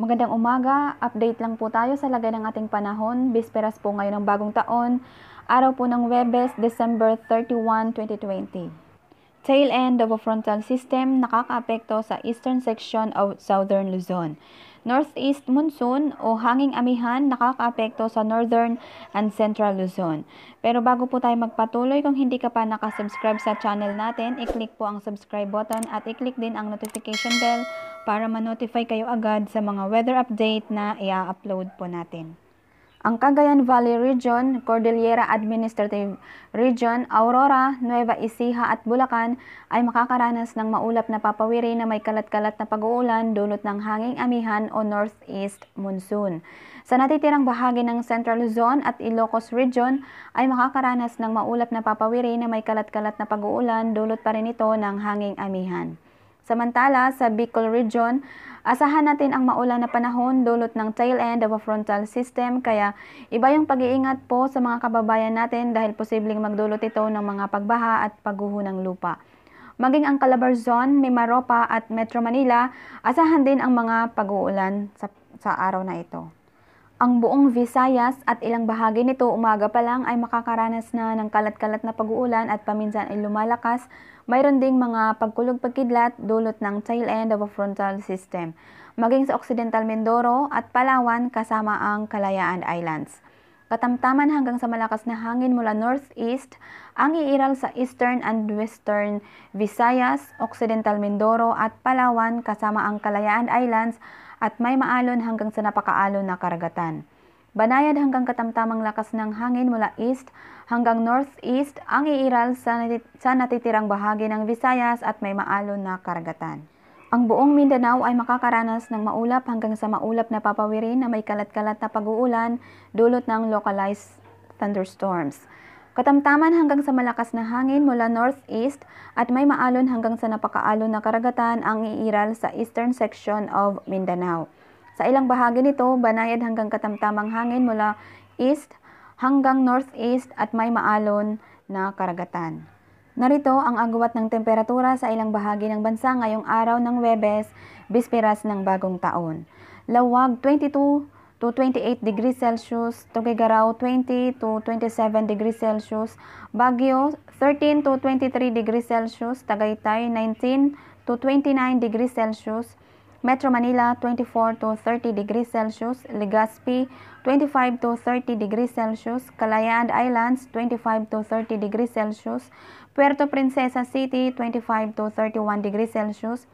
Magandang umaga, update lang po tayo sa lagay ng ating panahon. Bisperas po ngayon ng bagong taon, araw po ng Webes, December 31, 2020. Tail end of a frontal system nakakaapekto sa eastern section of southern Luzon. Northeast monsoon o hanging amihan nakakaapekto sa northern and central Luzon. Pero bago po tayo magpatuloy, kung hindi ka pa nakasubscribe sa channel natin, i-click po ang subscribe button at i-click din ang notification bell para ma-notify kayo agad sa mga weather update na i-upload po natin. Ang Cagayan Valley Region, Cordillera Administrative Region, Aurora, Nueva Ecija at Bulacan ay makakaranas ng maulap na papawiri na may kalat-kalat na pag-uulan dulot ng hanging amihan o northeast monsoon. Sa natitirang bahagi ng Central Luzon at Ilocos Region ay makakaranas ng maulap na papawiri na may kalat-kalat na pag-uulan dulot pa rin ito ng hanging amihan. Samantala, sa Bicol Region, asahan natin ang maulan na panahon dulot ng tail end of a frontal system kaya iba yung pag-iingat po sa mga kababayan natin dahil posibleng magdulot ito ng mga pagbaha at pagguho ng lupa. Maging ang Calabarzon, Mimaropa at Metro Manila, asahan din ang mga pag-uulan sa, sa araw na ito. Ang buong Visayas at ilang bahagi nito umaga pa lang ay makakaranas na ng kalat-kalat na pag-uulan at paminsan ay lumalakas. Mayroon ding mga pagkulog pagkidlat dulot ng tail end of a frontal system. Maging sa Occidental Mindoro at Palawan kasama ang Kalayaan Islands katamtaman hanggang sa malakas na hangin mula northeast ang iiral sa eastern and western Visayas, Occidental Mindoro at Palawan kasama ang Kalayaan Islands at may maalon hanggang sa napakaalon na karagatan. Banayad hanggang katamtamang lakas ng hangin mula east hanggang northeast ang iiral sa natitirang bahagi ng Visayas at may maalon na karagatan. Ang buong Mindanao ay makakaranas ng maulap hanggang sa maulap na papawirin na may kalat-kalat na pag-uulan dulot ng localized thunderstorms. Katamtaman hanggang sa malakas na hangin mula northeast at may maalon hanggang sa napakaalon na karagatan ang iiral sa eastern section of Mindanao. Sa ilang bahagi nito, banayad hanggang katamtamang hangin mula east hanggang northeast at may maalon na karagatan. Narito ang agwat ng temperatura sa ilang bahagi ng bansa ngayong araw ng Webes, bisperas ng bagong taon. Lawag 22 to 28 degrees Celsius, Tugigaraw 20 to 27 degrees Celsius, Baguio 13 to 23 degrees Celsius, Tagaytay 19 to 29 degrees Celsius, Metro Manila 24 to 30 degrees Celsius, Legazpi 25 to 30 degrees Celsius, Calayan Islands 25 to 30 degrees Celsius, Puerto Princesa City 25 to 31 degrees Celsius,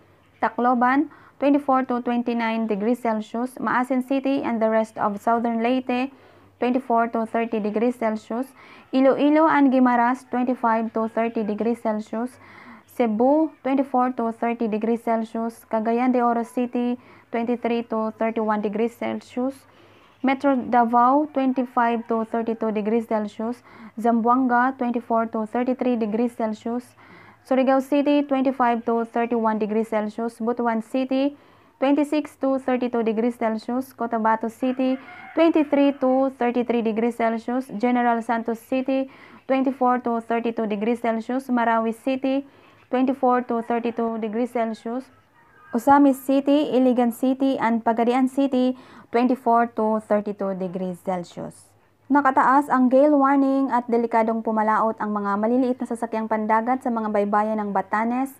Tacloban 24 to 29 degrees Celsius, Maasin City and the rest of southern Leyte 24 to 30 degrees Celsius, Iloilo and Guimaras 25 to 30 degrees Celsius, Cebu 24 to 30 degrees Celsius, Cagayan de Oro City 23 to 31 degrees Celsius, Metro Davao 25 to 32 degrees Celsius, Zamboanga 24 to 33 degrees Celsius, Surigao City 25 to 31 degrees Celsius, Butuan City 26 to 32 degrees Celsius, Cotabato City 23 to 33 degrees Celsius, General Santos City 24 to 32 degrees Celsius, Marawi City 24 to 32 degrees Celsius. Osamis City, Iligan City, and Pagadian City, 24 to 32 degrees Celsius. Nakataas ang gale warning at delikadong pumalaot ang mga maliliit na sasakyang pandagat sa mga baybayan ng Batanes,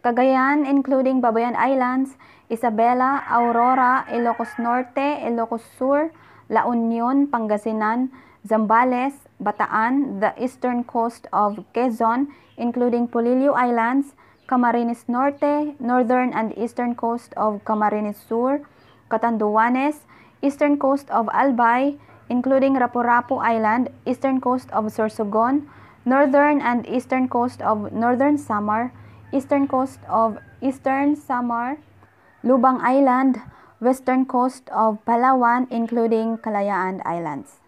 Cagayan including Babayan Islands, Isabela, Aurora, Ilocos Norte, Ilocos Sur, La Union, Pangasinan, Zambales, Bataan, the eastern coast of Quezon, including Polillo Islands, Camarines Norte, northern and eastern coast of Camarines Sur, Catanduanes, eastern coast of Albay, including rapu Island, eastern coast of Sorsogon, northern and eastern coast of Northern Samar, eastern coast of Eastern Samar, Lubang Island, western coast of Palawan including Kalayaan Islands.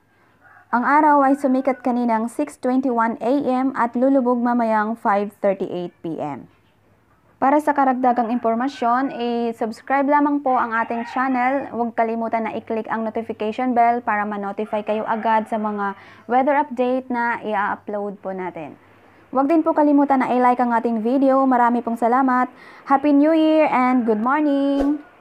Ang araw ay sumikat kaninang 6.21 a.m. at lulubog mamayang 5.38 p.m. Para sa karagdagang impormasyon, i-subscribe lamang po ang ating channel. Huwag kalimutan na i-click ang notification bell para ma-notify kayo agad sa mga weather update na i-upload po natin. Huwag din po kalimutan na i-like ang ating video. Marami pong salamat. Happy New Year and good morning!